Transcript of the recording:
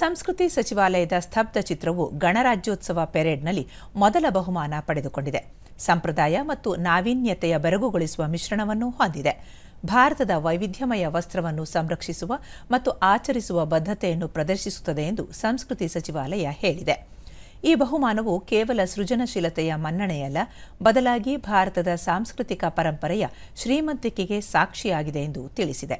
ಸಂಸ್ಕೃತಿ ಸಚಿವಾಲಯದ ಸ್ತಬ್ಧ ಚಿತ್ರವು ಗಣರಾಜ್ಯೋತ್ಸವ ಪೆರೇಡ್ನಲ್ಲಿ ಮೊದಲ ಬಹುಮಾನ ಪಡೆದುಕೊಂಡಿದೆ ಸಂಪ್ರದಾಯ ಮತ್ತು ನಾವೀನ್ಯತೆಯ ಬೆರಗುಗೊಳಿಸುವ ಮಿಶ್ರಣವನ್ನು ಹೊಂದಿದೆ ಭಾರತದ ವೈವಿಧ್ಯಮಯ ವಸ್ತ್ರವನ್ನು ಸಂರಕ್ಷಿಸುವ ಮತ್ತು ಆಚರಿಸುವ ಬದ್ಧತೆಯನ್ನು ಪ್ರದರ್ಶಿಸುತ್ತದೆ ಎಂದು ಸಂಸ್ಕೃತಿ ಸಚಿವಾಲಯ ಹೇಳಿದೆ ಈ ಬಹುಮಾನವು ಕೇವಲ ಸೃಜನಶೀಲತೆಯ ಮನ್ನಣೆಯಲ್ಲ ಬದಲಾಗಿ ಭಾರತದ ಸಾಂಸ್ಕೃತಿಕ ಪರಂಪರೆಯ ಶ್ರೀಮಂತಿಕೆಗೆ ಸಾಕ್ಷಿಯಾಗಿದೆ ಎಂದು ತಿಳಿಸಿದೆ